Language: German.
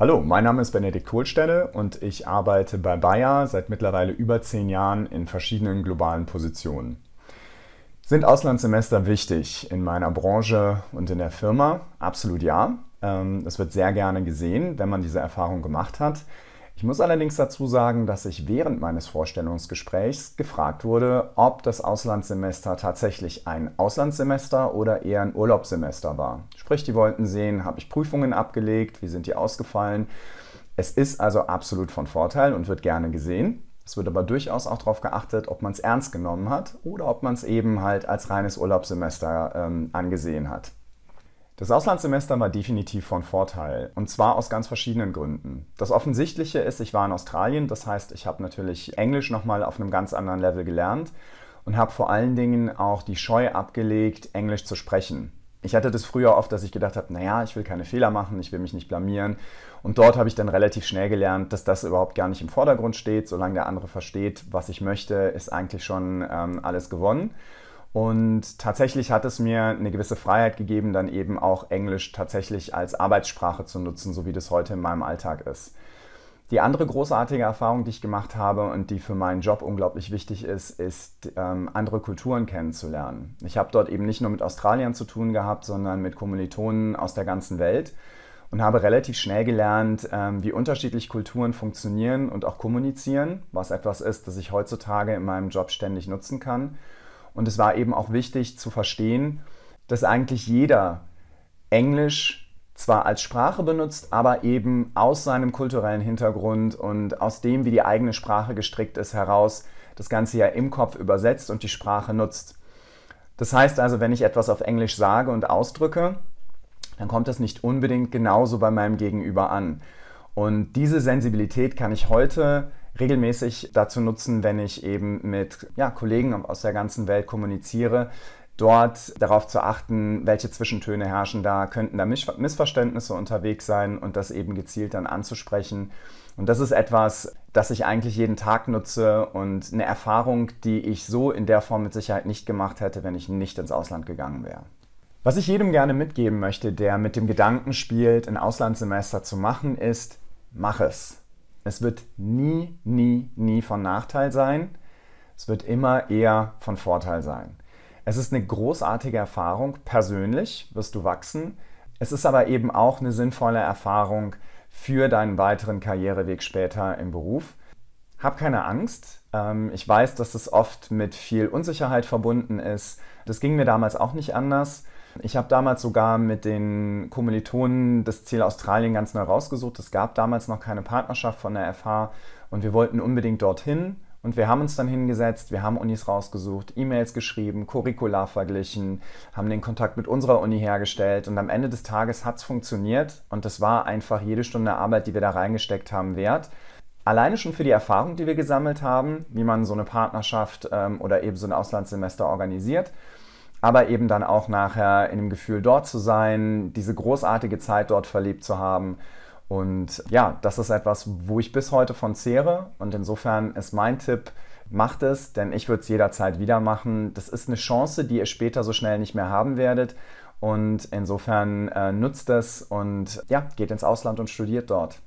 Hallo, mein Name ist Benedikt Kohlstelle und ich arbeite bei Bayer seit mittlerweile über zehn Jahren in verschiedenen globalen Positionen. Sind Auslandssemester wichtig in meiner Branche und in der Firma? Absolut ja. Es ähm, wird sehr gerne gesehen, wenn man diese Erfahrung gemacht hat. Ich muss allerdings dazu sagen, dass ich während meines Vorstellungsgesprächs gefragt wurde, ob das Auslandssemester tatsächlich ein Auslandssemester oder eher ein Urlaubssemester war. Sprich, die wollten sehen, habe ich Prüfungen abgelegt, wie sind die ausgefallen. Es ist also absolut von Vorteil und wird gerne gesehen. Es wird aber durchaus auch darauf geachtet, ob man es ernst genommen hat oder ob man es eben halt als reines Urlaubssemester ähm, angesehen hat. Das Auslandssemester war definitiv von Vorteil und zwar aus ganz verschiedenen Gründen. Das offensichtliche ist, ich war in Australien, das heißt, ich habe natürlich Englisch nochmal auf einem ganz anderen Level gelernt und habe vor allen Dingen auch die Scheu abgelegt, Englisch zu sprechen. Ich hatte das früher oft, dass ich gedacht habe, naja, ich will keine Fehler machen, ich will mich nicht blamieren. Und dort habe ich dann relativ schnell gelernt, dass das überhaupt gar nicht im Vordergrund steht. Solange der andere versteht, was ich möchte, ist eigentlich schon ähm, alles gewonnen. Und tatsächlich hat es mir eine gewisse Freiheit gegeben, dann eben auch Englisch tatsächlich als Arbeitssprache zu nutzen, so wie das heute in meinem Alltag ist. Die andere großartige Erfahrung, die ich gemacht habe und die für meinen Job unglaublich wichtig ist, ist, ähm, andere Kulturen kennenzulernen. Ich habe dort eben nicht nur mit Australiern zu tun gehabt, sondern mit Kommilitonen aus der ganzen Welt und habe relativ schnell gelernt, ähm, wie unterschiedlich Kulturen funktionieren und auch kommunizieren, was etwas ist, das ich heutzutage in meinem Job ständig nutzen kann. Und es war eben auch wichtig zu verstehen, dass eigentlich jeder Englisch zwar als Sprache benutzt, aber eben aus seinem kulturellen Hintergrund und aus dem, wie die eigene Sprache gestrickt ist, heraus das Ganze ja im Kopf übersetzt und die Sprache nutzt. Das heißt also, wenn ich etwas auf Englisch sage und ausdrücke, dann kommt das nicht unbedingt genauso bei meinem Gegenüber an. Und diese Sensibilität kann ich heute regelmäßig dazu nutzen, wenn ich eben mit ja, Kollegen aus der ganzen Welt kommuniziere, dort darauf zu achten, welche Zwischentöne herrschen da, könnten da Missverständnisse unterwegs sein und das eben gezielt dann anzusprechen. Und das ist etwas, das ich eigentlich jeden Tag nutze und eine Erfahrung, die ich so in der Form mit Sicherheit nicht gemacht hätte, wenn ich nicht ins Ausland gegangen wäre. Was ich jedem gerne mitgeben möchte, der mit dem Gedanken spielt, ein Auslandssemester zu machen, ist, mach es. Es wird nie, nie, nie von Nachteil sein. Es wird immer eher von Vorteil sein. Es ist eine großartige Erfahrung. Persönlich wirst du wachsen. Es ist aber eben auch eine sinnvolle Erfahrung für deinen weiteren Karriereweg später im Beruf. Hab keine Angst. Ähm, ich weiß, dass es oft mit viel Unsicherheit verbunden ist. Das ging mir damals auch nicht anders. Ich habe damals sogar mit den Kommilitonen das Ziel Australien ganz neu rausgesucht. Es gab damals noch keine Partnerschaft von der FH und wir wollten unbedingt dorthin. Und wir haben uns dann hingesetzt, wir haben Unis rausgesucht, E-Mails geschrieben, Curricula verglichen, haben den Kontakt mit unserer Uni hergestellt und am Ende des Tages hat es funktioniert und das war einfach jede Stunde Arbeit, die wir da reingesteckt haben, wert. Alleine schon für die Erfahrung, die wir gesammelt haben, wie man so eine Partnerschaft ähm, oder eben so ein Auslandssemester organisiert aber eben dann auch nachher in dem Gefühl, dort zu sein, diese großartige Zeit dort verlebt zu haben. Und ja, das ist etwas, wo ich bis heute von zehre. Und insofern ist mein Tipp, macht es, denn ich würde es jederzeit wieder machen. Das ist eine Chance, die ihr später so schnell nicht mehr haben werdet. Und insofern äh, nutzt es und ja, geht ins Ausland und studiert dort.